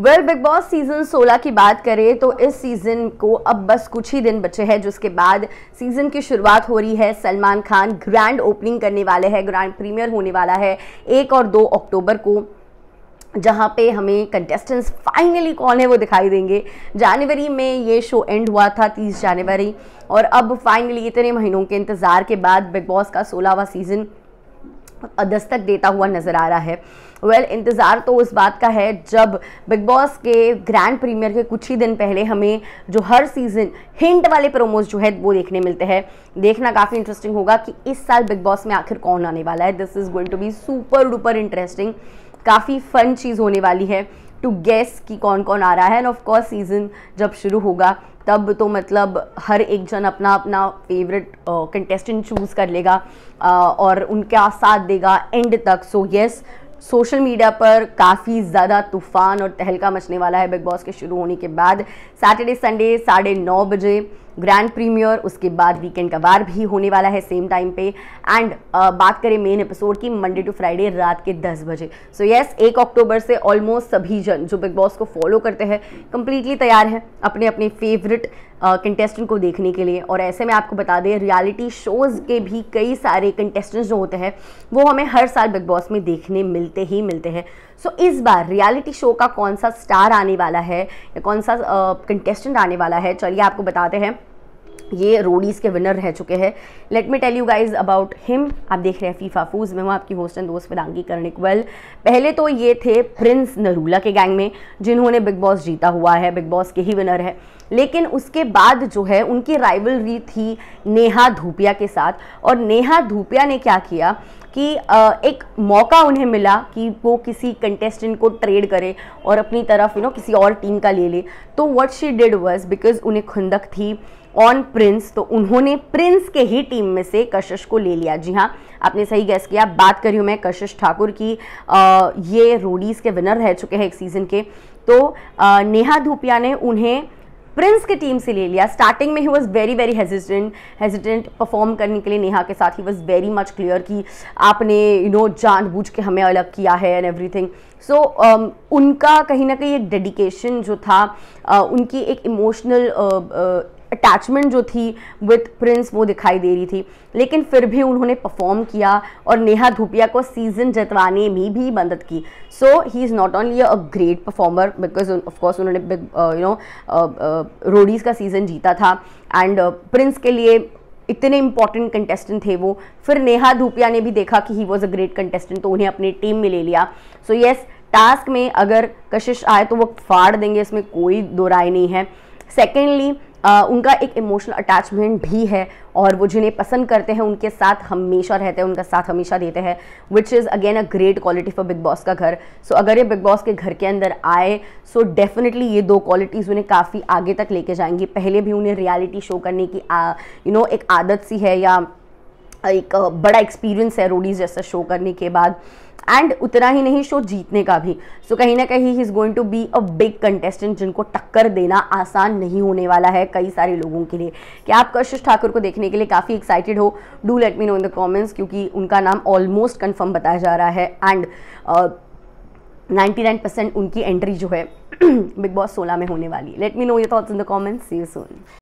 well big boss season 16 की बात करें तो इस सीज़न को अब बस कुछ ही दिन बचे हैं जिसके बाद सीज़न की शुरुआत हो रही है सलमान खान ग्रैंड ओपनिंग करने वाले हैं ग्रैंड प्रीमियर होने वाला है एक और दो अक्टूबर को जहाँ पे हमें कंटेस्टेंट्स फाइनली कौन है वो दिखाई देंगे जनवरी में ये शो एंड हुआ था तीस जनवरी और अब फाइनली इतने महीनों के इंतज़ार के बाद बिग बॉस का सोलहवा सीज़न दस्तक देता हुआ नज़र आ रहा है वेल well, इंतज़ार तो उस बात का है जब बिग बॉस के ग्रैंड प्रीमियर के कुछ ही दिन पहले हमें जो हर सीज़न हिंट वाले प्रोमोज जो है वो देखने मिलते हैं देखना काफ़ी इंटरेस्टिंग होगा कि इस साल बिग बॉस में आखिर कौन आने वाला है this is going to be super duper interesting काफ़ी फन चीज़ होने वाली है टू गेस कि कौन कौन आ रहा है एंड ऑफकोर्स सीज़न जब शुरू होगा तब तो मतलब हर एक जन अपना अपना फेवरेट कंटेस्टेंट चूज़ कर लेगा uh, और उनका साथ देगा एंड तक so so yes, social media पर काफ़ी ज़्यादा तूफान और तहलका मचने वाला है बिग बॉस के शुरू होने के बाद सैटरडे संडे साढ़े नौ बजे ग्रैंड प्रीमियर उसके बाद वीकेंड का वार भी होने वाला है सेम टाइम पे एंड uh, बात करें मेन एपिसोड की मंडे टू फ्राइडे रात के दस बजे सो यस एक अक्टूबर से ऑलमोस्ट सभी जन जो बिग बॉस को फॉलो करते हैं कंप्लीटली तैयार हैं अपने अपने फेवरेट कंटेस्टेंट को देखने के लिए और ऐसे में आपको बता दें रियलिटी शोज़ के भी कई सारे कंटेस्टेंट्स जो होते हैं वो हमें हर साल बिग बॉस में देखने मिलते ही मिलते हैं सो so, इस बार रियलिटी शो का कौन सा स्टार आने वाला है या कौन सा कंटेस्टेंट आने वाला है चलिए आपको बताते हैं ये रोडीज़ के विनर रह चुके हैं let me tell you guys about him आप देख रहे हैं फीफा फूज में हूँ आपकी होस्ट एंड दोस्त वेदांगी वेल पहले तो ये थे प्रिंस नरूला के गैंग में जिन्होंने बिग बॉस जीता हुआ है बिग बॉस के ही विनर है लेकिन उसके बाद जो है उनकी राइवलरी थी नेहा धूपिया के साथ और नेहा धूपिया ने क्या किया कि एक मौका उन्हें मिला कि वो किसी कंटेस्टेंट को ट्रेड करे और अपनी तरफ यू नो किसी और टीम का ले ले तो what she did was because उन्हें खुंदक थी ऑन प्रिंस तो उन्होंने प्रिंस के ही टीम में से कशिश को ले लिया जी हाँ आपने सही गैस किया बात करी हूँ मैं कशिश ठाकुर की आ, ये रोडीज़ के विनर रह चुके हैं एक सीज़न के तो आ, नेहा धूपिया ने उन्हें प्रिंस की टीम से ले लिया स्टार्टिंग में ही was very very hesitant hesitant perform करने के लिए नेहा के साथ ही वॉज वेरी मच क्लियर कि आपने यू नो जान बूझ के हमें अलग किया है एंड एवरीथिंग सो उनका कहीं ना कहीं एक डेडिकेशन जो था uh, उनकी एक इमोशनल अटैचमेंट जो थी विथ प्रिंस वो दिखाई दे रही थी लेकिन फिर भी उन्होंने परफॉर्म किया और नेहा धुपिया को सीजन जितवाने में भी मदद की so he is not only a great performer because of course उन्होंने यू नो रोडीज़ का सीज़न जीता था एंड प्रिंस uh, के लिए इतने इंपॉर्टेंट कंटेस्टेंट थे वो फिर नेहा धूपिया ने भी देखा कि he was a great contestant तो उन्हें अपनी टीम में ले लिया so so, yes yes, task में अगर कशिश आए तो वो फाड़ देंगे इसमें कोई दो राय नहीं है सेकेंडली आ, उनका एक इमोशनल अटैचमेंट भी है और वो जिन्हें पसंद करते हैं उनके साथ हमेशा रहते हैं उनका साथ हमेशा देते हैं which is again a great quality for Bigg Boss का घर सो so, अगर ये बिग बॉस के घर के अंदर आए सो so डेफिनेटली ये दो क्वालिटीज़ उन्हें काफ़ी आगे तक लेके जाएंगी पहले भी उन्हें रियलिटी शो करने की यू नो you know, एक आदत सी है या एक बड़ा एक्सपीरियंस है रोडीज जैसा शो करने के बाद एंड उतना ही नहीं शो जीतने का भी सो so, कहीं ना कहीं he is going to be a big contestant जिनको टक्कर देना आसान नहीं होने वाला है कई सारे लोगों के लिए क्या आप कशिश ठाकुर को देखने के लिए काफ़ी एक्साइटेड हो do let me know in the comments क्योंकि उनका नाम ऑलमोस्ट कन्फर्म बताया जा रहा है एंड नाइन्टी नाइन परसेंट उनकी एंट्री जो है बिग बॉस सोलह में होने वाली है let me know your thoughts in the comments you Son